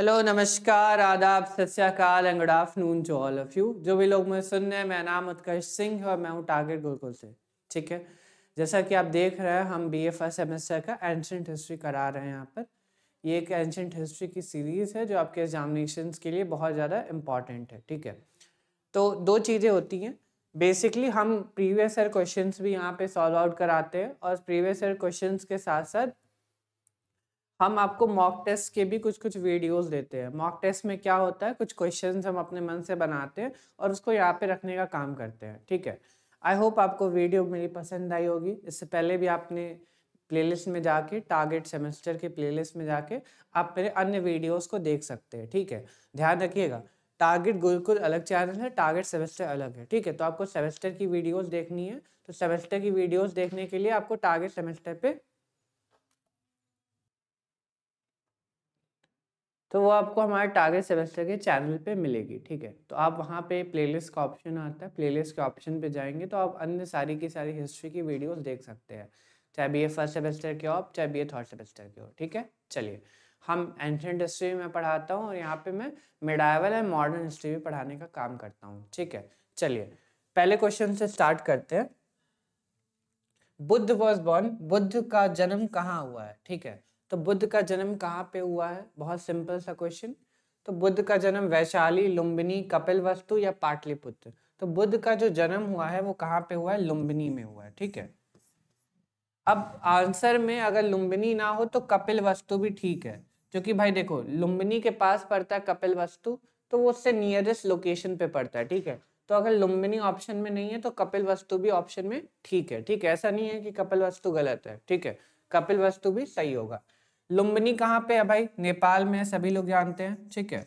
Hello नमस्कार आदाब सत्याकाल and good afternoon to all of you जो भी लोग मुझे सुन रहे हैं मेरा नाम उत्कर्ष सिंह है और मैं हूँ टारगेट गुरुकुल से ठीक है जैसा कि आप देख रहे हैं हम बी ए फर्स्ट सेमेस्टर का एंशेंट हिस्ट्री करा रहे हैं यहाँ पर ये एक एंशेंट हिस्ट्री की सीरीज़ है जो आपके एग्जामिनेशन के लिए बहुत ज़्यादा इम्पॉर्टेंट है ठीक है तो दो चीज़ें होती हैं बेसिकली हम प्रीवियस ईयर क्वेश्चंस भी यहाँ पे सॉल्व आउट कराते हैं और प्रीवियस ईयर क्वेश्चंस के साथ साथ हम आपको मॉक टेस्ट के भी कुछ कुछ वीडियोस देते हैं मॉक टेस्ट में क्या होता है कुछ क्वेश्चंस हम अपने मन से बनाते हैं और उसको यहाँ पे रखने का काम करते हैं ठीक है आई होप आपको वीडियो मेरी पसंद आई होगी इससे पहले भी आपने प्लेलिस्ट में जाके टारगेट सेमेस्टर के प्लेलिस्ट में जाके आप मेरे अन्य वीडियोस को देख सकते हैं ठीक है ध्यान रखिएगा टारगेट बिल्कुल अलग चैनल है टारगेट सेमेस्टर अलग है ठीक है तो आपको सेमेस्टर की वीडियोस देखनी है तो सेमेस्टर की वीडियोस देखने के लिए आपको टारगेट सेमेस्टर पे तो वो आपको हमारे टारगेट सेमेस्टर के चैनल पे मिलेगी ठीक है तो आप वहाँ पे प्लेलिस्ट का ऑप्शन आता है प्लेलिस्ट के ऑप्शन पे जाएंगे तो आप अन्य सारी की सारी हिस्ट्री की वीडियोस देख सकते हैं चाहे बी ए फर्स्ट सेमेस्टर के हो आप चाहे बी ए थर्ड सेमेस्टर के हो ठीक है चलिए हम एंशेंट हिस्ट्री में पढ़ाता हूँ और यहाँ पे मैं मिडाइवल एंड मॉडर्न हिस्ट्री भी पढ़ाने का काम करता हूँ ठीक है चलिए पहले क्वेश्चन से स्टार्ट करते हैं बुद्ध वॉज बॉर्न बुद्ध का जन्म कहाँ हुआ है ठीक है तो बुद्ध का जन्म कहाँ पे हुआ है बहुत सिंपल सा क्वेश्चन तो बुद्ध का जन्म वैशाली लुम्बिनी कपिल वस्तु या पाटलिपुत्र तो बुद्ध का जो जन्म हुआ है वो कहाँ पे हुआ है लुम्बिनी में हुआ है ठीक है अब आंसर में अगर लुम्बिनी ना हो तो कपिल वस्तु भी ठीक है क्योंकि भाई देखो लुम्बिनी के पास पड़ता है कपिल वस्तु तो वो उससे नियरेस्ट लोकेशन पे पड़ता है ठीक है तो अगर लुम्बिनी ऑप्शन में नहीं है तो कपिल वस्तु भी ऑप्शन में ठीक है ठीक है ऐसा नहीं है कि कपिल वस्तु गलत है ठीक है कपिल वस्तु भी सही होगा लुम्बिनी कहाँ पे है भाई नेपाल में सभी लोग जानते हैं ठीक है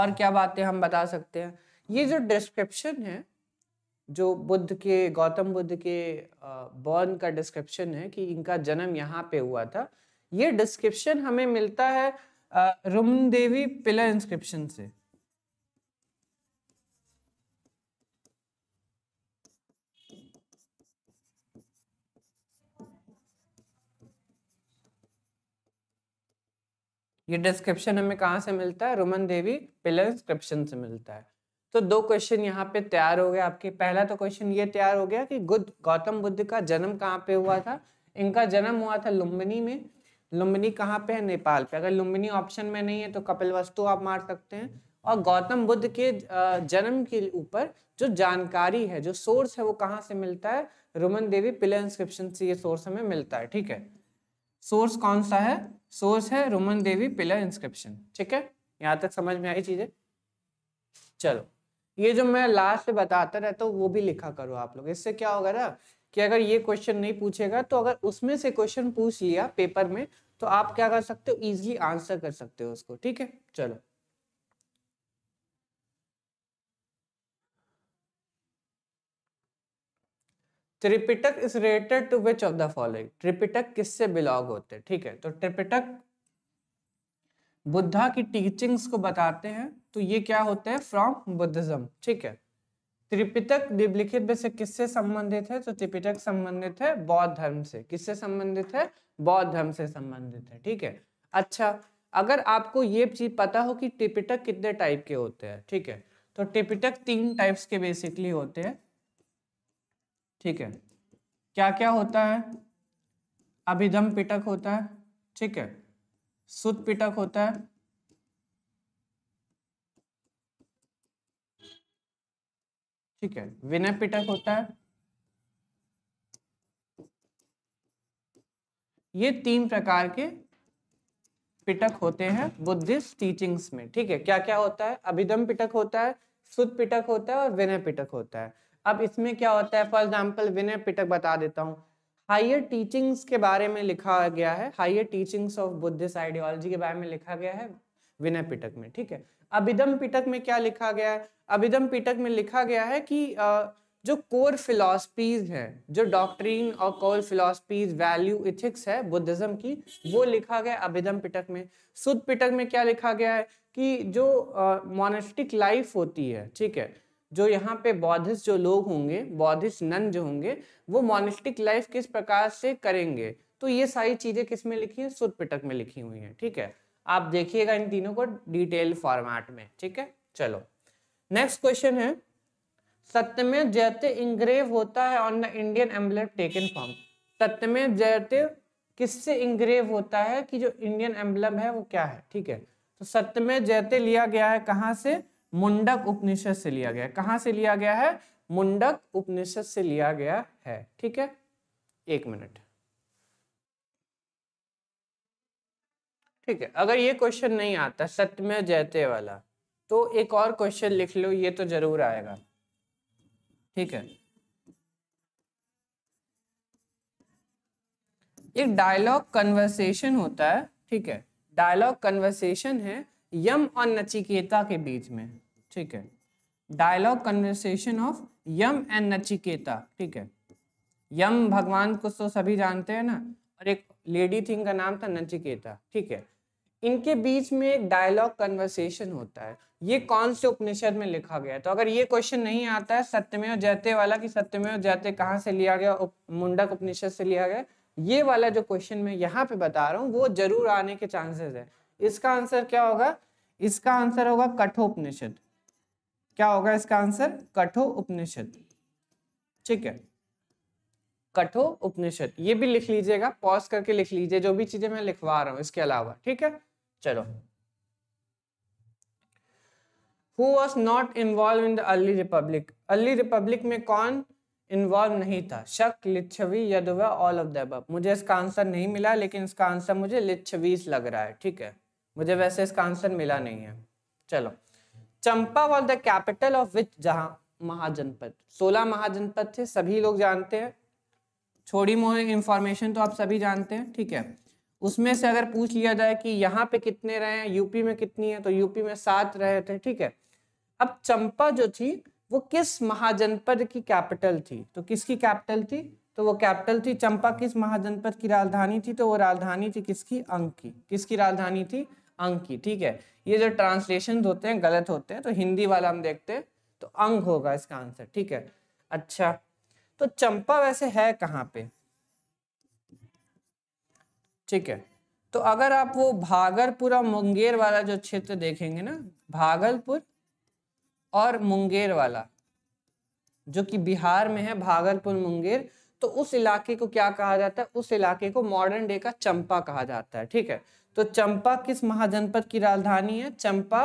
और क्या बातें हम बता सकते हैं ये जो डिस्क्रिप्शन है जो बुद्ध के गौतम बुद्ध के बॉर्न का डिस्क्रिप्शन है कि इनका जन्म यहाँ पे हुआ था ये डिस्क्रिप्शन हमें मिलता है रुमन देवी पिलर इंस्क्रिप्शन से ये डिस्क्रिप्शन हमें कहां से मिलता है रुमन देवी पिलर इंस्क्रिप्शन से मिलता है तो दो क्वेश्चन यहाँ पे तैयार हो गया आपके पहला तो क्वेश्चन ये तैयार हो गया कि गुद गौतम बुद्ध का जन्म कहाँ पे हुआ था इनका जन्म हुआ था लुम्बिनी में लुम्बिनी कहाँ पे है नेपाल पे अगर लुम्बिनी ऑप्शन में नहीं है तो कपिल वस्तु आप मार सकते हैं और गौतम बुद्ध के जन्म के ऊपर जो जानकारी है जो सोर्स है वो कहाँ से मिलता है रोमन देवी पिलर इंस्क्रिप्शन से ये सोर्स हमें मिलता है ठीक है सोर्स कौन सा है सोर्स है रोमन देवी पिलर इंस्क्रिप्शन ठीक है यहाँ तक समझ में आई चीजें चलो ये जो मैं लास्ट से बताता रहता हूँ वो भी लिखा करो आप लोग इससे क्या होगा ना कि अगर ये क्वेश्चन नहीं पूछेगा तो अगर उसमें से क्वेश्चन पूछ लिया पेपर में तो आप क्या कर सकते हो इजिली आंसर कर सकते हो उसको ठीक है चलो Tripitaka is related to which of the following Tripitaka किससे बिलोंग होते हैं ठीक है तो त्रिपिटक बुद्धा की टीचिंग्स को बताते हैं तो ये क्या होता है फ्रॉम बुद्धिज्म ठीक है त्रिपिटक निम्नलिखित में से किससे संबंधित है तो त्रिपिटक संबंधित है बौद्ध धर्म से किससे संबंधित है बौद्ध धर्म से संबंधित है ठीक है अच्छा अगर आपको ये चीज पता हो कि त्रिपिटक कितने टाइप के होते हैं ठीक है तो त्रिपिटक तीन टाइप्स के बेसिकली होते हैं ठीक है क्या क्या होता है अभिधम पिटक होता है ठीक है सुत पिटक होता है ठीक है विनय पिटक होता है ये तीन प्रकार के पिटक होते हैं बुद्धिस्ट टीचिंग्स में ठीक है क्या क्या होता है अभिधम पिटक होता है सुध पिटक होता है और विनय पिटक होता है अब इसमें क्या होता है फॉर एग्जाम्पल विनय पिटक बता देता हूँ हायर टीचिंग्स के बारे में लिखा गया है higher teachings of Buddhist ideology के बारे में लिखा गया है विनय पिटक में ठीक है अभिदम पिटक में क्या लिखा गया है अभिदम पिटक में लिखा गया है कि जो कोर फिलोसफीज हैं जो डॉक्ट्रीन और कोर फिलोसफीज वैल्यू इथिक्स है बुद्धिज्म की वो लिखा गया अभिधम पिटक में सुद पिटक में क्या लिखा गया है कि जो मोनिस्टिक लाइफ होती है ठीक है जो यहाँ पे बौद्धिस्ट जो लोग होंगे बौद्धिस्ट नन जो होंगे वो मोनिस्टिक लाइफ किस प्रकार से करेंगे तो ये सारी चीजें किस में लिखी है सुद पिटक में लिखी हुई है ठीक है आप देखिएगा इन तीनों को डिटेल फॉर्मेट में ठीक है चलो नेक्स्ट क्वेश्चन है सत्यमेव जयते इंग्रेव होता है on the Indian emblem taken from Satyamev Jayate किससे इंग्रेव होता है कि जो इंडियन एम्बलम है वो क्या है ठीक है तो सत्यमेव जयते लिया गया है कहाँ से मुंडक उपनिषद से लिया गया है कहाँ से लिया गया है मुंडक उपनिषद से लिया गया है ठीक है एक मिनट ठीक है अगर ये क्वेश्चन नहीं आता सत्य में जयते वाला तो एक और क्वेश्चन लिख लो ये तो जरूर आएगा ठीक है एक डायलॉग कन्वर्सेशन होता है ठीक है डायलॉग कन्वर्सेशन है यम और नचिकेता के बीच में ठीक है dialogue conversation of Yama and Nachiketa ठीक है यम भगवान को तो सभी जानते हैं ना और एक लेडी थिंग का नाम था नचिकेता ठीक है इनके बीच में एक डायलॉग कन्वर्सेशन होता है ये कौन से उपनिषद में लिखा गया तो अगर ये क्वेश्चन नहीं आता है सत्यमेव जयते वाला कि सत्यमेव जयते कहाँ से लिया गया उप, मुंडक उपनिषद से लिया गया ये वाला जो क्वेश्चन मैं यहाँ पे बता रहा हूँ वो जरूर आने के चांसेस है इसका आंसर क्या होगा इसका आंसर होगा कठोपनिषद क्या होगा इसका आंसर कठो उपनिषद ठीक है कठो उपनिषद ये भी लिख लीजिएगा पॉज करके लिख लीजिए जो भी चीजें मैं लिखवा रहा हूं इसके अलावा ठीक है चलो who was not involve in the early republic early republic में कौन इन्वॉल्व नहीं था Shaka Lichchhavi Yaudheya all of the मुझे इसका आंसर नहीं मिला लेकिन इसका आंसर मुझे लिच्छवीस लग रहा है ठीक है मुझे वैसे इसका आंसर मिला नहीं है चलो Champa was the capital of which जहां महाजनपद सोलह महाजनपद थे सभी लोग जानते हैं थोड़ी मोर इन्फॉर्मेशन तो आप सभी जानते हैं ठीक है उसमें से अगर पूछ लिया जाए कि यहाँ पे कितने रहे हैं यूपी में कितनी है तो यूपी में सात रहे थे ठीक है अब चंपा जो थी वो किस महाजनपद की कैपिटल थी तो किसकी कैपिटल थी तो वो कैपिटल थी चंपा किस महाजनपद की राजधानी थी तो वो राजधानी थी किसकी अंक की किसकी राजधानी थी अंक की ठीक है ये जो ट्रांसलेशन होते हैं गलत होते हैं तो हिंदी वाला हम देखते हैं तो अंग होगा इसका आंसर ठीक है अच्छा तो चंपा वैसे है कहाँ पे ठीक है तो अगर आप वो भागलपुर और मुंगेर वाला जो क्षेत्र देखेंगे ना भागलपुर और मुंगेर वाला जो कि बिहार में है भागलपुर मुंगेर तो उस इलाके को क्या कहा जाता है उस इलाके को मॉडर्न डे का चंपा कहा जाता है ठीक है तो चंपा किस महाजनपद की राजधानी है चंपा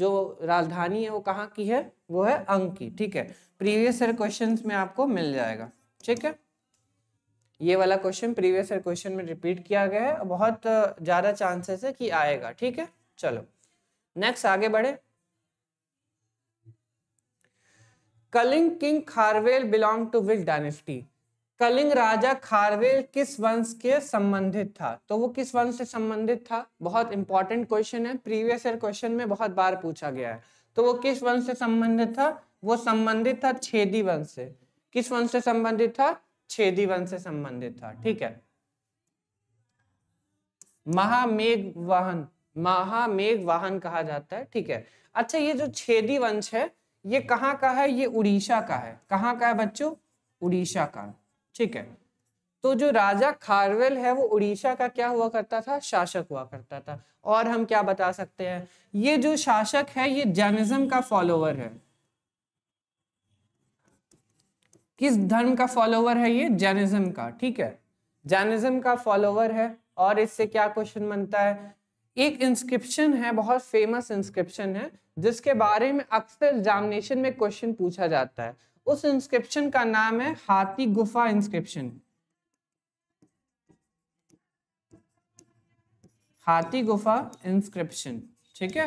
जो राजधानी है वो कहाँ की है वो है अंग की ठीक है प्रीवियस ईयर क्वेश्चन में आपको मिल जाएगा ठीक है ये वाला क्वेश्चन प्रीवियस ईयर क्वेश्चन में रिपीट किया गया है बहुत ज़्यादा चांसेस है कि आएगा ठीक है चलो नेक्स्ट आगे बढ़े Kalinga king Kharavela belong to which dynasty Kalinga राजा खारवेल किस वंश के संबंधित था तो वो किस वंश से संबंधित था बहुत इंपॉर्टेंट क्वेश्चन है प्रीवियस ईयर क्वेश्चन में बहुत बार पूछा गया है तो वो किस वंश से संबंधित था वो संबंधित था छेदी वंश से किस वंश से संबंधित था छेदी वंश से संबंधित था ठीक है महामेघ वाहन महामेघ वाहन कहा जाता है ठीक है अच्छा ये जो छेदी वंश है ये कहाँ का है ये उड़ीसा का है कहाँ का है बच्चों उड़ीसा का ठीक है तो जो राजा खारवेल है वो उड़ीसा का क्या हुआ करता था शासक हुआ करता था और हम क्या बता सकते हैं ये जो शासक है ये जैनिज्म का फॉलोवर है किस धर्म का फॉलोवर है ये जैनिज्म का ठीक है जैनिज्म का फॉलोवर है और इससे क्या क्वेश्चन बनता है एक इंस्क्रिप्शन है बहुत फेमस इंस्क्रिप्शन है जिसके बारे में अक्सर एग्जामिनेशन में क्वेश्चन पूछा जाता है उस इंस्क्रिप्शन का नाम है हाथी गुफा इंस्क्रिप्शन हाथी गुफा इंस्क्रिप्शन ठीक है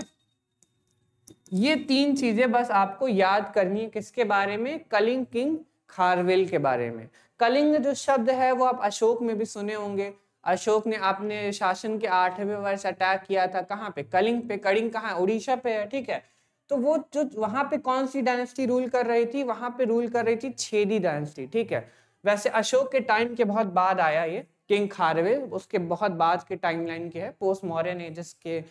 ये तीन चीजें बस आपको याद करनी है किसके बारे में कलिंग किंग खारविल के बारे में कलिंग जो शब्द है वो आप अशोक में भी सुने होंगे अशोक ने अपने शासन के आठवें वर्ष अटैक किया था कहाँ पे कलिंग पे कलिंग कहाँ उड़ीसा पे है ठीक है तो वो जो वहां पे कौन सी डायनेस्टी रूल कर रही थी वहां पे रूल कर रही थी छेदी डायनेस्टी ठीक है वैसे अशोक के टाइम के बहुत बाद आया ये किंग खारवेल उसके बहुत बाद के टाइमलाइन के है पोस्ट मौर्य ने के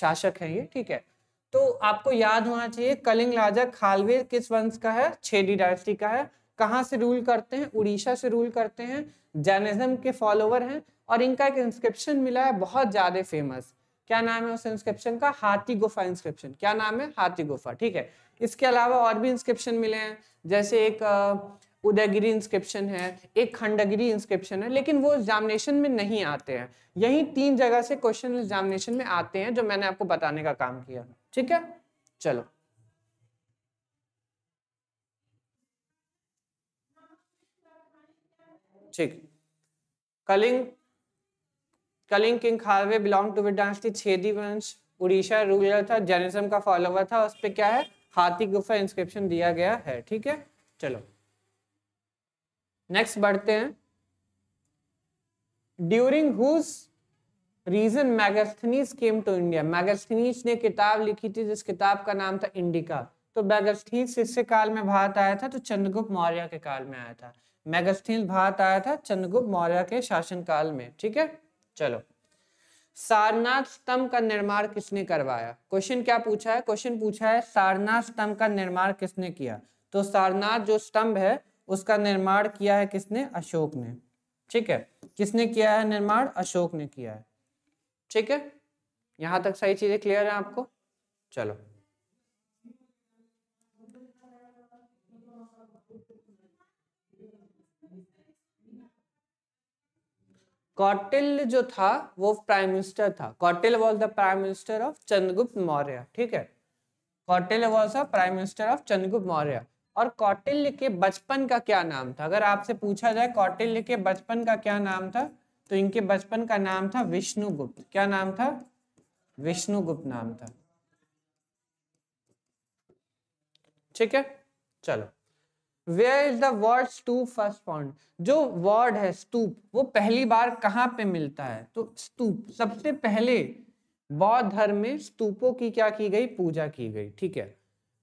शासक है ये ठीक है तो आपको याद होना चाहिए कलिंग राजा खालवे किस वंश का है छेदी डायनेस्टी का है कहाँ से रूल करते हैं उड़ीसा से रूल करते हैं जैनिज्म के फॉलोवर हैं और इनका एक इंस्क्रिप्शन मिला है बहुत ज़्यादा फेमस क्या नाम है उस इंस्क्रिप्शन का हाथी गुफा इंस्क्रिप्शन क्या नाम है हाथी गुफा ठीक है इसके अलावा और भी इंस्क्रिप्शन मिले हैं जैसे एक उदयगिरी इंस्क्रिप्शन है एक खंडगिरी इंस्क्रिप्शन है लेकिन वो एग्जामिनेशन में नहीं आते हैं यही तीन जगह से क्वेश्चन एग्जामिनेशन में आते हैं जो मैंने आपको बताने का काम किया ठीक है चलो ठीक Kalinga Kalinga king Kharavela belong to with Chedi वंश उड़ीसा रूलर था जैनिज्म का फॉलोवर था उस पर क्या है हाथी गुफा इंस्क्रिप्शन दिया गया है ठीक है चलो नेक्स्ट बढ़ते हैं during whose reign Megasthenes came to India Megasthenes ने किताब लिखी थी जिस किताब का नाम था इंडिका तो मैगस्थनीज इससे काल में भारत आया था तो चंद्रगुप्त मौर्य के काल में आया था मेगस्थीन भारत आया था चंद्रगुप्त मौर्य के शासनकाल में ठीक है चलो सारनाथ स्तंभ का निर्माण किसने करवाया क्वेश्चन क्या पूछा है क्वेश्चन पूछा है सारनाथ स्तंभ का निर्माण किसने किया तो सारनाथ जो स्तंभ है उसका निर्माण किया है किसने अशोक ने ठीक है किसने किया है निर्माण अशोक ने किया है ठीक है यहां तक सही चीजें क्लियर है आपको चलो कौटिल जो था वो प्राइम मिनिस्टर था Kautilya was the prime minister of Chandragupta Maurya ठीक है Kautilya was the prime minister of Chandragupta Maurya और कौटिल्य के बचपन का क्या नाम था अगर आपसे पूछा जाए कौटिल्य के बचपन का क्या नाम था तो इनके बचपन का नाम था विष्णुगुप्त क्या नाम था विष्णुगुप्त नाम था ठीक है चलो where is the word stupa first found जो वर्ड है स्तूप वो पहली बार कहाँ पे मिलता है तो स्तूप सबसे पहले बौद्ध धर्म में स्तूपों की क्या की गई पूजा की गई ठीक है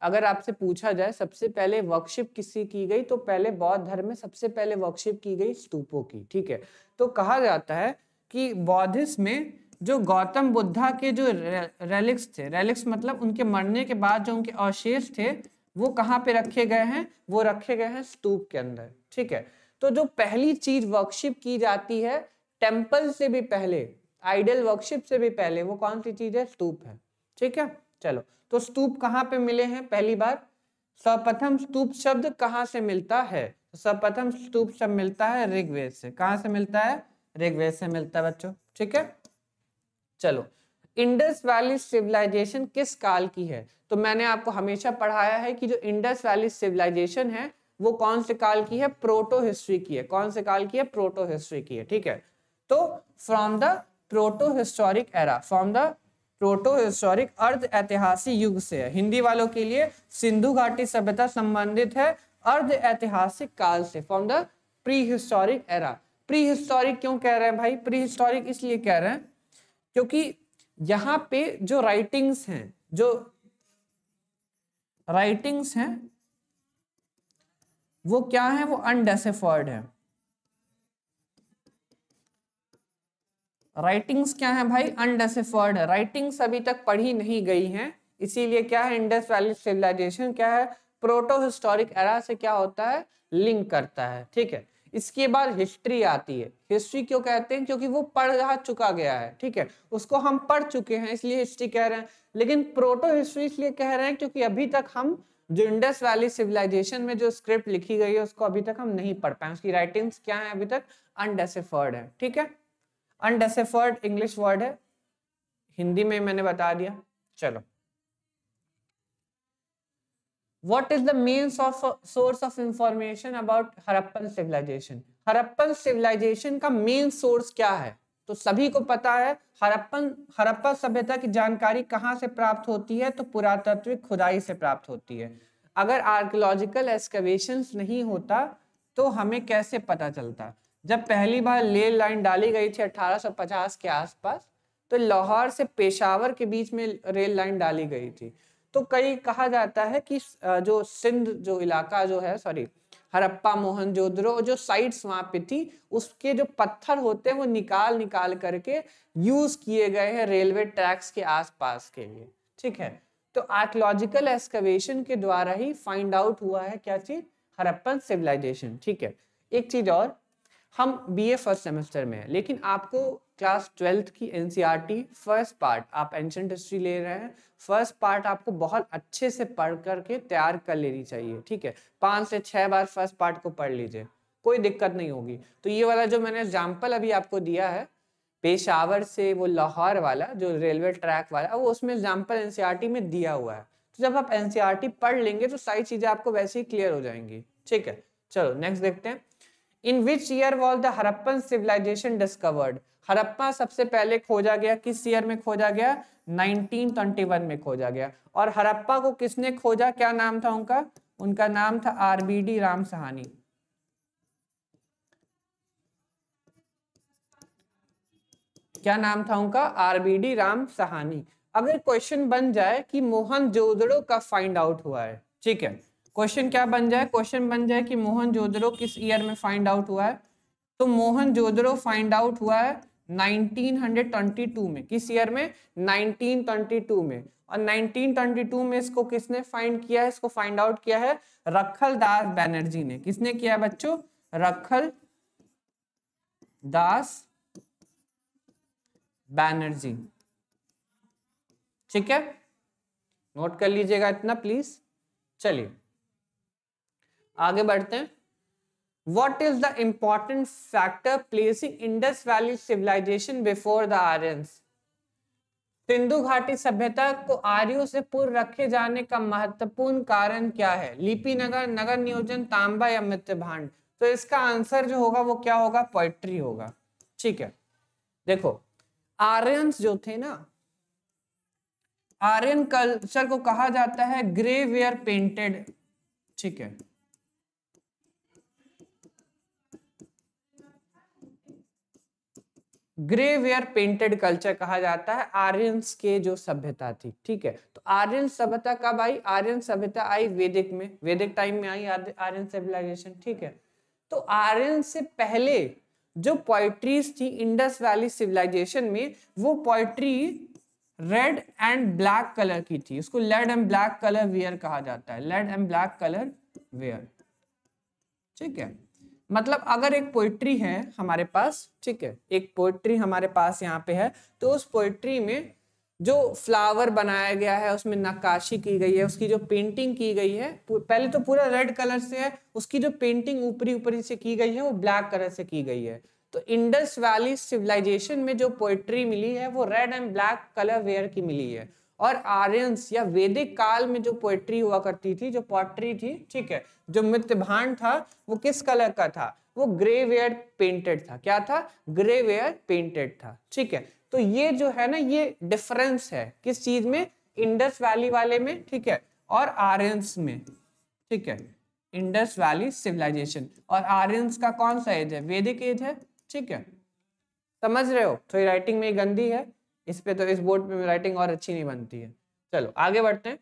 अगर आपसे पूछा जाए सबसे पहले वर्कशिप किसी की गई तो पहले बौद्ध धर्म में सबसे पहले वर्कशिप की गई स्तूपों की ठीक है तो कहा जाता है कि बौद्धिस्ट में जो गौतम बुद्धा के जो रेलिक्स थे रेलिक्स मतलब उनके मरने के बाद जो उनके अवशेष थे वो कहाँ पे रखे गए हैं वो रखे गए हैं स्तूप के अंदर ठीक है तो जो पहली चीज वर्कशिप की जाती है टेम्पल से भी पहले आइडल वर्कशिप से भी पहले वो कौन सी चीज है स्तूप है ठीक है चलो तो स्तूप कहाँ पे मिले हैं पहली बार सर्वप्रथम स्तूप शब्द कहाँ से मिलता है सर्वप्रथम स्तूप शब्द मिलता है ऋग्वेद से कहाँ से मिलता है ऋग्वेद से मिलता है बच्चों ठीक है चलो इंडस वैली सिविलाइजेशन किस काल की है तो मैंने आपको हमेशा पढ़ाया है कि जो इंडस वैली सिविलाइजेशन है वो कौन से काल की है प्रोटो हिस्ट्री की है कौन से काल की है प्रोटो हिस्ट्री की है ठीक है तो from the proto historic era from the proto historic अर्ध ऐतिहासिक युग से है हिंदी वालों के लिए सिंधु घाटी सभ्यता संबंधित है अर्ध ऐतिहासिक काल से from the prehistoric era prehistoric क्यों कह रहे हैं भाई प्री हिस्टोरिक इसलिए कह रहे हैं क्योंकि यहां पे जो राइटिंग्स हैं जो राइटिंग्स हैं वो क्या है वो अनडेसिफर्ड है राइटिंग्स क्या है भाई अनडेसिफर्ड है राइटिंग्स अभी तक पढ़ी नहीं गई हैं इसीलिए क्या है इंडस वैली सिविलाइजेशन क्या है प्रोटो हिस्टोरिक एरा से क्या होता है लिंक करता है ठीक है इसके बाद हिस्ट्री आती है हिस्ट्री क्यों कहते हैं क्योंकि वो पढ़ चुका गया है ठीक है उसको हम पढ़ चुके हैं इसलिए हिस्ट्री कह रहे हैं लेकिन प्रोटो हिस्ट्री इसलिए कह रहे हैं क्योंकि अभी तक हम जो इंडस वैली सिविलाइजेशन में जो स्क्रिप्ट लिखी गई है उसको अभी तक हम नहीं पढ़ पाए उसकी राइटिंग क्या है अभी तक अनडेसिफर्ड है ठीक है अनडेसिफर्ड इंग्लिश वर्ड है हिंदी में मैंने बता दिया चलो what is the means of uh, source of information about Harappan civilization Harappan civilization का मेन सोर्स क्या है तो सभी को पता है हरप्पन हरप्पा सभ्यता की जानकारी कहाँ से प्राप्त होती है तो पुरातत्विक खुदाई से प्राप्त होती है अगर आर्कोलॉजिकल एक्सकवेशन नहीं होता तो हमें कैसे पता चलता जब पहली बार ले लाइन डाली गई थी 1850 के आसपास तो लाहौर से पेशावर के बीच में रेल लाइन डाली गई थी तो कई कहा जाता है कि जो सिंध जो इलाका जो है सॉरी हरप्पा मोहनजोदड़ो जो साइट्स वहां पे थी उसके जो पत्थर होते हैं वो निकाल निकाल करके यूज किए गए हैं रेलवे ट्रैक्स के आसपास के लिए ठीक है तो आर्कोलॉजिकल एक्सकवेशन के द्वारा ही फाइंड आउट हुआ है क्या चीज हरप्पन सिविलाइजेशन ठीक है एक चीज और हम बीए फर्स्ट सेमेस्टर में है लेकिन आपको क्लास ट्वेल्थ की एनसीईआरटी फर्स्ट पार्ट आप एंशंट हिस्ट्री ले रहे हैं फर्स्ट पार्ट आपको बहुत अच्छे से पढ़ करके तैयार कर लेनी चाहिए ठीक है पांच से छह बार फर्स्ट पार्ट को पढ़ लीजिए कोई दिक्कत नहीं होगी तो ये वाला जो मैंने एग्जाम्पल अभी आपको दिया है पेशावर से वो लाहौर वाला जो रेलवे ट्रैक वाला वो उसमें एग्जाम्पल एनसीईआरटी e में दिया हुआ है तो जब आप एनसीईआरटी e पढ़ लेंगे तो सारी चीज़ें आपको वैसे ही क्लियर हो जाएंगी ठीक है चलो नेक्स्ट देखते हैं in which year was the Harappan civilization discovered Harappa सबसे पहले खोजा गया किस ईयर में खोजा गया 1921 में खोजा गया और हरप्पा को किसने खोजा क्या नाम था उनका उनका नाम था आरबीडी राम सहानी क्या नाम था उनका आरबीडी राम सहानी अगर क्वेश्चन बन जाए कि मोहन जोदड़ो का फाइंड आउट हुआ है ठीक है क्वेश्चन क्या बन जाए क्वेश्चन बन जाए कि मोहन जोदड़ो किस ईयर में फाइंड आउट हुआ है तो मोहन जोदड़ो फाइंड आउट हुआ है 1922 में किस ईयर में 1922 में और 1922 में इसको किसने फाइंड किया है इसको फाइंड आउट किया है रखल दास बैनर्जी ने किसने किया है बच्चों रखल दास बैनर्जी ठीक है नोट कर लीजिएगा इतना प्लीज चलिए आगे बढ़ते हैं what is the important factor placing Indus Valley civilization before the Aryans? Sindhu घाटी सभ्यता को आर्यो से पूर्व रखे जाने का महत्वपूर्ण कारण क्या है लिपि नगर नगर नियोजन तांबा या मित्र भांड तो इसका आंसर जो होगा वो क्या होगा पोइट्री होगा ठीक है देखो आर्यन जो थे ना आर्यन कल्चर को कहा जाता है ग्रे वेयर पेंटेड ठीक है ग्रेवियर पेंटेड कल्चर कहा जाता है आर्यंस के जो सभ्यता थी ठीक है तो आर्यन सभ्यता कब आई आर्यन सभ्यता आई वेदिक में वेदिक टाइम में आई आर्यन सिविलाइजेशन ठीक है तो आर्यन से पहले जो पोइट्रीज थी इंडस वैली सिविलाइजेशन में वो pottery red and black colour ware थी उसको red and black colour ware कहा जाता है red and black colour ware ठीक है मतलब अगर एक पोइट्री है हमारे पास ठीक है एक पोइट्री हमारे पास यहाँ पे है तो उस पोइट्री में जो फ्लावर बनाया गया है उसमें नक्काशी की गई है उसकी जो पेंटिंग की गई है पहले तो पूरा रेड कलर से है उसकी जो पेंटिंग ऊपरी ऊपरी से की गई है वो ब्लैक कलर से की गई है तो इंडस वैली सिविलाइजेशन में जो पोइट्री मिली है वो red and black colour ware की मिली है और आर्यंस या वैदिक काल में जो पोएट्री हुआ करती थी जो पोट्री थी ठीक है जो मृत्य भांड था वो किस कलर का था वो ग्रे वेयर पेंटेड था क्या था ग्रे वेयर पेंटेड था ठीक है तो ये जो है ना ये डिफरेंस है किस चीज में इंडस वैली वाले में ठीक है और आर्यंस में ठीक है इंडस वैली सिविलाइजेशन और आर्यंस का कौन सा एज है वैदिक एज है ठीक है समझ रहे हो तो राइटिंग में गंदी है इस पे तो इस बोर्ड पे राइटिंग और अच्छी नहीं बनती है चलो आगे बढ़ते हैं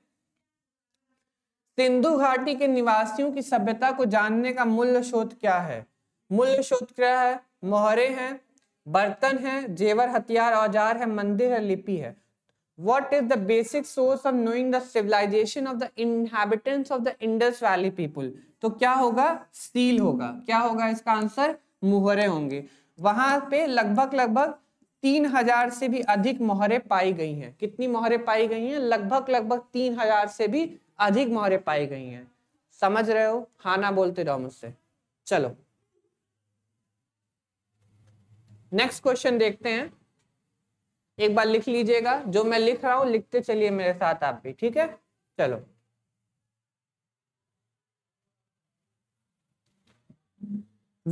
सिंधु घाटी के निवासियों की सभ्यता को जानने का मूल्य शोध क्या है मूल्य शोध क्या है मोहरे हैं बर्तन है जेवर हथियार औजार है मंदिर है लिपि है what is the basic source of knowing the civilization of the inhabitants of the indus valley people तो क्या होगा स्टील होगा क्या होगा इसका आंसर मुहरे होंगे वहां पे लगभग लगभग तीन हजार से भी अधिक मोहरे पाई गई हैं कितनी मोहरे पाई गई हैं लगभग लगभग तीन हजार से भी अधिक मोहरे पाई गई हैं समझ रहे हो हाँ ना बोलते रहो मुझसे चलो नेक्स्ट क्वेश्चन देखते हैं एक बार लिख लीजिएगा जो मैं लिख रहा हूं लिखते चलिए मेरे साथ आप भी ठीक है चलो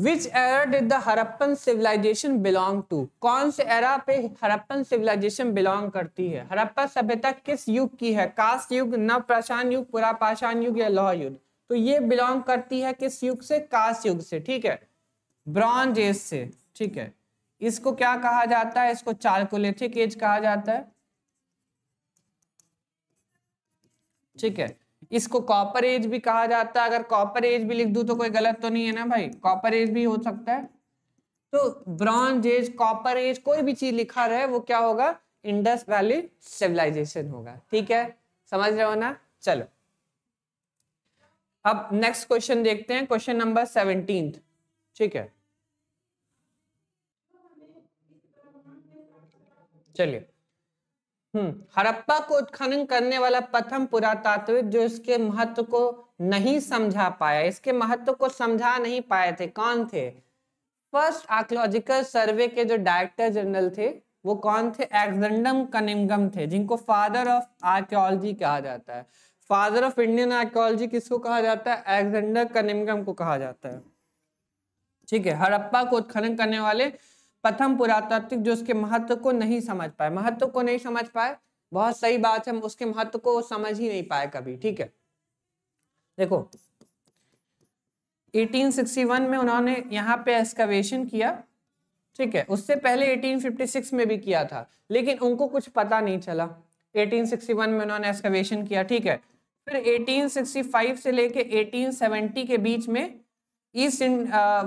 which era did the Harappan civilization belong to कौन से एरा पे हरप्पन सिविलाइजेशन बिलोंग करती है हरप्पा सभ्यता किस युग की है कास्ट युग नवप्राशान युग पुरापाषाण युग या लौह युग तो ये बिलोंग करती है किस युग से कास्ट युग से ठीक है ब्रॉन्ज एज से ठीक है इसको क्या कहा जाता है इसको चार्कोलेथिक एज कहा जाता है ठीक है इसको कॉपर एज भी कहा जाता है अगर कॉपर एज भी लिख दू तो कोई गलत तो नहीं है ना भाई कॉपर एज भी हो सकता है तो ब्रॉन्ज एज कॉपर एज कोई भी चीज लिखा रहे वो क्या होगा इंडस वैली सिविलाइजेशन होगा ठीक है समझ रहे हो ना चलो अब नेक्स्ट क्वेश्चन देखते हैं क्वेश्चन नंबर सेवनटीन ठीक है चलिए हम्म, हड़प्पा को उत्खनन करने वाला प्रथम पुरातात्विक जो इसके महत्व को नहीं समझा पाया इसके महत्व को समझा नहीं पाए थे कौन थे फर्स्ट आर्कोलॉजिकल सर्वे के जो डायरेक्टर जनरल थे वो कौन थे एग्जेंडम कनिमगम थे जिनको फादर ऑफ आर्कियोलॉजी कहा जाता है फादर ऑफ इंडियन आर्कियोलॉजी किसको कहा जाता है एग्जेंडर कनिमगम को कहा जाता है ठीक है हड़प्पा को उत्खनन करने वाले प्रथम पुरातात्विक जो उसके महत्व को नहीं समझ पाए महत्व को नहीं समझ पाए बहुत सही बात है उसके महत्व को समझ ही नहीं पाए कभी ठीक है देखो 1861 में उन्होंने यहाँ पे एक्सकवेशन किया ठीक है उससे पहले 1856 में भी किया था लेकिन उनको कुछ पता नहीं चला 1861 में उन्होंने एक्सकवेशन किया ठीक है फिर 1865 से लेके 1870 के बीच में ईस्ट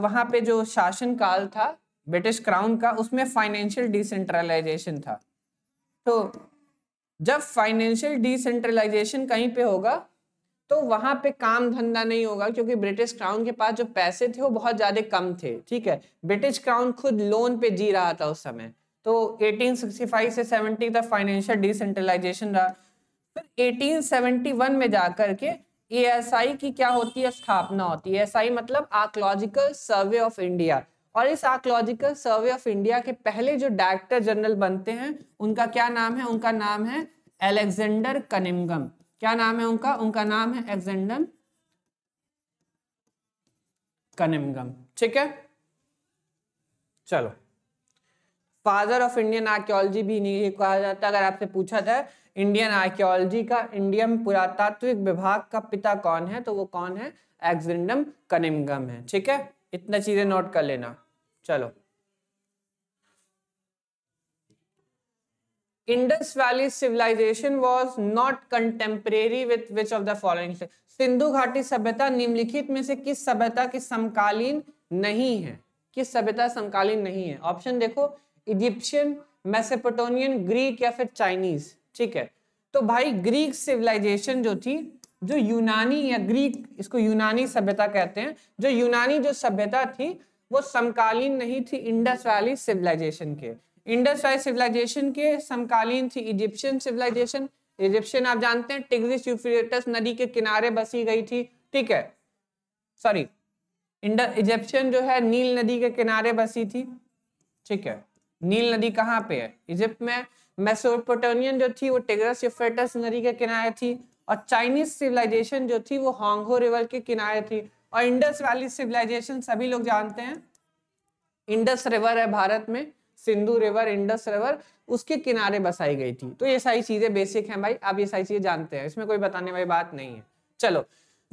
वहां पे जो शासन काल था ब्रिटिश क्राउन का उसमें फाइनेंशियल डिसेंट्रलाइजेशन था तो जब फाइनेंशियल डिसेंट्रलाइजेशन कहीं पे होगा तो वहां पे काम धंधा नहीं होगा क्योंकि ब्रिटिश क्राउन के पास जो पैसे थे वो बहुत ज्यादा कम थे ठीक है ब्रिटिश क्राउन खुद लोन पे जी रहा था उस समय तो 1865 से 70 तक फाइनेंशियल डिसेंट्रलाइजेशन रहा फिर 1871 में जाकर के एएसआई की क्या होती है स्थापना होती है एएसआई मतलब आर्कोलॉजिकल सर्वे ऑफ इंडिया और इस आर्कोलॉजिकल सर्वे ऑफ इंडिया के पहले जो डायरेक्टर जनरल बनते हैं उनका क्या नाम है उनका नाम है एलेक्जेंडर कनिमगम क्या नाम है उनका उनका नाम है एलेक्जेंडर कनिमगम ठीक है चलो फादर ऑफ इंडियन आर्कियोलॉजी भी नहीं कहा जाता है अगर आपसे पूछा जाए इंडियन आर्कियोलॉजी का इंडियन पुरातात्विक विभाग का पिता कौन है तो वो कौन है एग्जेंडम कनिमगम है ठीक है इतना चीजें नोट कर लेना चलो Indus valley civilization was not contemporary with which of the following Sindhu घाटी सभ्यता निम्नलिखित में से किस सभ्यता की समकालीन नहीं है किस सभ्यता समकालीन नहीं है ऑप्शन देखो इजिप्शियन मेसेपोटोनियन ग्रीक या फिर चाइनीज ठीक है तो भाई ग्रीक सिविलाइजेशन जो थी जो यूनानी या ग्रीक इसको यूनानी सभ्यता कहते हैं जो यूनानी जो सभ्यता थी वो समकालीन नहीं थी इंडस वैली सिविलाइजेशन के इंडस वैली सिविलाइजेशन के समकालीन थी इजिप्शियन सिविलाइजेशन इजिप्शियन आप जानते हैं टिग्रिस यूफ्रेटस नदी के किनारे बसी गई थी ठीक है सॉरी इजिप्शियन जो है नील नदी के किनारे बसी थी ठीक है नील नदी कहाँ पे है इजिप्ट में मेसोपोटोनियन जो थी वो टिग्रस यूफ्रेटस नदी के किनारे थी और चाइनीज सिविलाइजेशन जो थी वो होंगो रिवर के किनारे थी और इंडस वैली सिविलाइजेशन सभी लोग जानते हैं इंडस रिवर है भारत में सिंधु रिवर इंडस रिवर उसके किनारे बसाई गई थी तो ये सारी चीजें बेसिक हैं भाई आप ये सारी चीजें जानते हैं इसमें कोई बताने वाली बात नहीं है चलो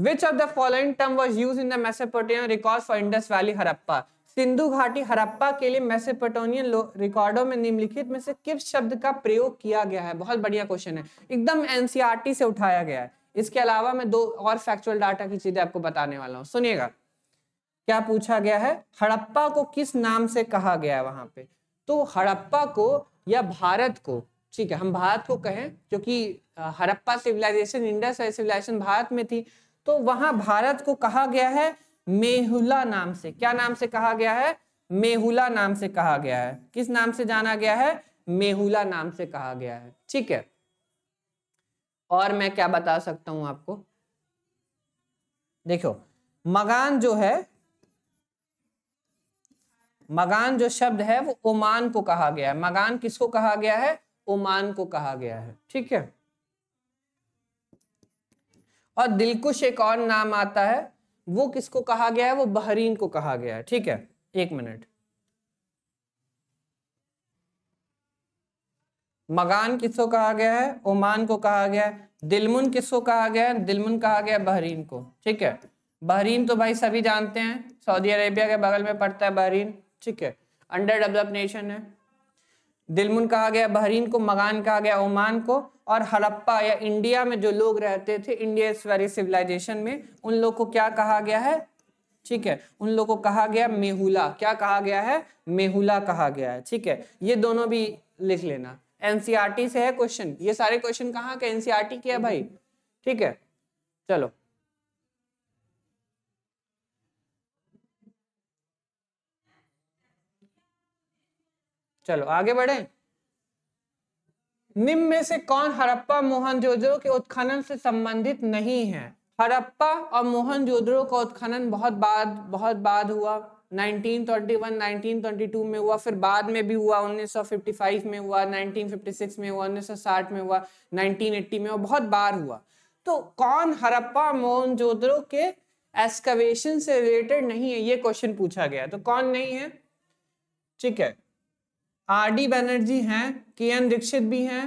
which of the following term was use in the Mesopotamian record for Indus valley Harappa Sindhu घाटी हरप्पा के लिए मेसेपोटोनियन रिकॉर्डो में निम्नलिखित में से किस शब्द का प्रयोग किया गया है बहुत बढ़िया क्वेश्चन है एकदम एनसीआरटी e से उठाया गया है इसके अलावा मैं दो और फैक्चुअल डाटा की चीजें आपको बताने वाला हूँ सुनिएगा क्या पूछा गया है हड़प्पा को किस नाम से कहा गया है वहां पे तो हड़प्पा को या भारत को ठीक है हम भारत को कहें क्योंकि Harappa civilization Indus civilization Bharat में थी तो वहां भारत को कहा गया है मेहुला नाम से क्या नाम से कहा गया है मेहुला नाम से कहा गया है किस नाम से जाना गया है मेहुला नाम से कहा गया है ठीक है और मैं क्या बता सकता हूं आपको देखो मगान जो है मगान जो शब्द है वो ओमान को कहा गया है मगान किसको कहा गया है ओमान को कहा गया है ठीक है और दिलकुश एक और नाम आता है वो किसको कहा गया है वो बहरीन को कहा गया है ठीक है एक मिनट मगान किसको कहा गया है ओमान को कहा गया है दिलमुन किसको कहा गया है दिलमुन कहा गया बहरीन को ठीक है बहरीन तो भाई सभी जानते हैं सऊदी अरेबिया के बगल में पड़ता है बहरीन ठीक है अंडर डेवलप नेशन है दिलमुन कहा गया बहरीन को मगान कहा गया ओमान को और हड़प्पा या इंडिया में जो लोग रहते थे इंडिया वेरी सिविलाइजेशन में उन लोग को क्या कहा गया है ठीक है उन लोग को कहा गया मेहुला क्या कहा गया है मेहुला कहा गया है ठीक है ये दोनों भी लिख लेना एनसीआरटी से है क्वेश्चन ये सारे क्वेश्चन कहाँ के एनसीआरटी के है भाई हम्म। ठीक है चलो चलो आगे बढ़े निम्न में से कौन हड़प्पा मोहनजोदड़ो के उत्खनन से संबंधित नहीं है हड़प्पा और मोहनजोदड़ो का उत्खनन बहुत बाद बहुत बाद हुआ 1931, 1922 में हुआ फिर बाद में भी हुआ 1955 में हुआ 1956 में हुआ 1960 में हुआ 1980 में हुआ बहुत बार हुआ तो कौन हरप्पा मोहनजोदड़ो के एक्सकवेशन से रिलेटेड नहीं है ये क्वेश्चन पूछा गया तो कौन नहीं है ठीक है आर डी बनर्जी हैं के एन दीक्षित भी हैं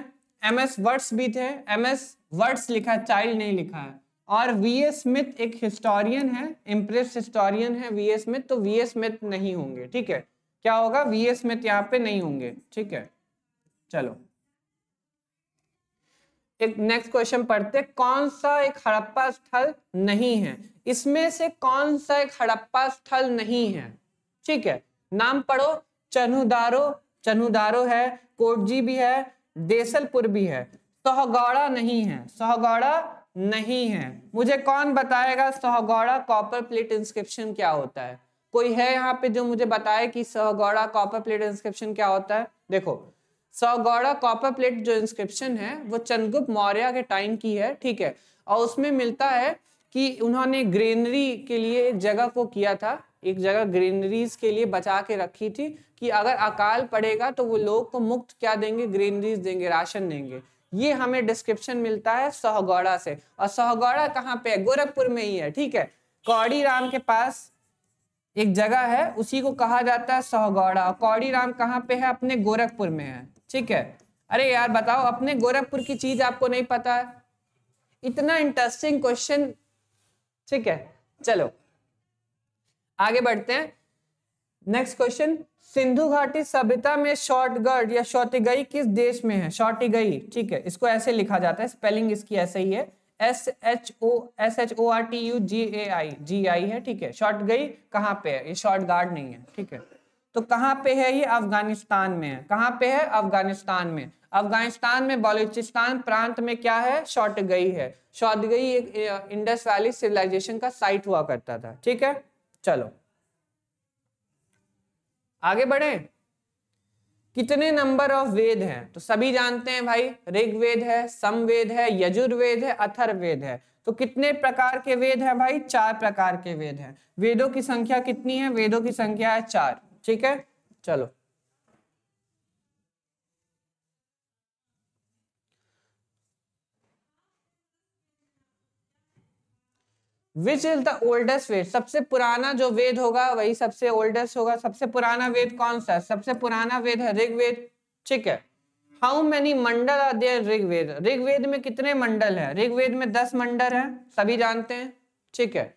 एम एस वर्ड्स भी थे एम एस वर्ड्स लिखा चाइल्ड नहीं लिखा है और वी एस स्मिथ एक हिस्टोरियन है इम्प्रेस हिस्टोरियन है वी एस स्मिथ तो वी एस स्मिथ नहीं होंगे ठीक है क्या होगा वी ए स्मिथ यहाँ पे नहीं होंगे ठीक है चलो एक नेक्स्ट क्वेश्चन पढ़ते कौन सा एक हड़प्पा स्थल नहीं है इसमें से कौन सा एक हड़प्पा स्थल नहीं है ठीक है नाम पढ़ो चनुदारो चनुदारो है कोटजी भी है देसलपुर भी है सोहगौड़ा नहीं है सोहगौड़ा नहीं है मुझे कौन बताएगा सहगौड़ा कॉपर प्लेट इंस्क्रिप्शन क्या होता है कोई है यहाँ पे जो मुझे बताए कि सहगौड़ा कॉपर प्लेट इंस्क्रिप्शन क्या होता है देखो सहगौड़ा कॉपर प्लेट जो इंस्क्रिप्शन है वो चंद्रगुप्त मौर्य के टाइम की है ठीक है और उसमें मिलता है कि उन्होंने ग्रीनरी के लिए एक जगह को किया था एक जगह ग्रीनरीज के लिए बचा के रखी थी कि अगर अकाल पड़ेगा तो वो लोग को मुक्त क्या देंगे ग्रीनरीज देंगे राशन देंगे ये हमें डिस्क्रिप्शन मिलता है सहगौड़ा से और सहगौड़ा कहाँ पे है गोरखपुर में ही है ठीक है कौड़ी राम के पास एक जगह है उसी को कहा जाता है सहगौड़ा कौड़ी राम कहाँ पे है अपने गोरखपुर में है ठीक है अरे यार बताओ अपने गोरखपुर की चीज आपको नहीं पता है इतना इंटरेस्टिंग क्वेश्चन ठीक है चलो आगे बढ़ते हैं नेक्स्ट क्वेश्चन सिंधु घाटी सभ्यता में शॉर्टगढ़ या शौटिगई किस देश में है शॉर्टिगई ठीक है इसको ऐसे लिखा जाता है स्पेलिंग इसकी ऐसे ही है S H O S H O R T U G A I G I है ठीक है शॉर्ट गई कहाँ पे है ये शॉर्ट गार्ड नहीं है ठीक है तो कहाँ पे है ये अफगानिस्तान में है कहाँ पे है अफगानिस्तान में अफगानिस्तान में बलूचिस्तान प्रांत में क्या है शॉर्ट गई है शॉर्ट गई एक इंडस वैली सिविलाइजेशन का साइट हुआ करता था ठीक है चलो आगे बढ़े कितने नंबर ऑफ वेद हैं तो सभी जानते हैं भाई ऋग्वेद है समवेद है यजुर्वेद है अथर्वेद है तो कितने प्रकार के वेद हैं भाई चार प्रकार के वेद हैं वेदों की संख्या कितनी है वेदों की संख्या है चार ठीक है चलो which is the oldest Veda सबसे पुराना जो वेद होगा वही सबसे ओल्डेस्ट होगा सबसे पुराना वेद कौन सा सबसे पुराना वेद है ऋग्वेद ठीक है how many mandal are there Rigveda Rigveda में कितने मंडल है ऋग्वेद में दस मंडल है सभी जानते हैं ठीक है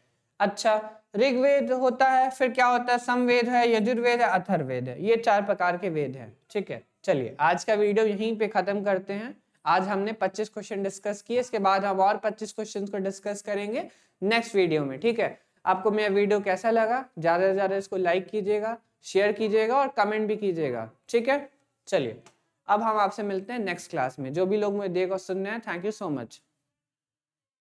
अच्छा ऋग्वेद होता है फिर क्या होता है समवेद है यजुर्वेद है अथर्वेद है ये चार प्रकार के वेद हैं ठीक है चलिए आज का वीडियो यहीं पे खत्म करते हैं आज हमने 25 क्वेश्चन डिस्कस किए इसके बाद हम और 25 क्वेश्चन को डिस्कस करेंगे नेक्स्ट वीडियो में ठीक है आपको मेरा वीडियो कैसा लगा ज़्यादा से ज़्यादा इसको लाइक कीजिएगा शेयर कीजिएगा और कमेंट भी कीजिएगा ठीक है चलिए अब हम आपसे मिलते हैं नेक्स्ट क्लास में जो भी लोग मुझे देख और सुन रहे हैं थैंक यू सो मच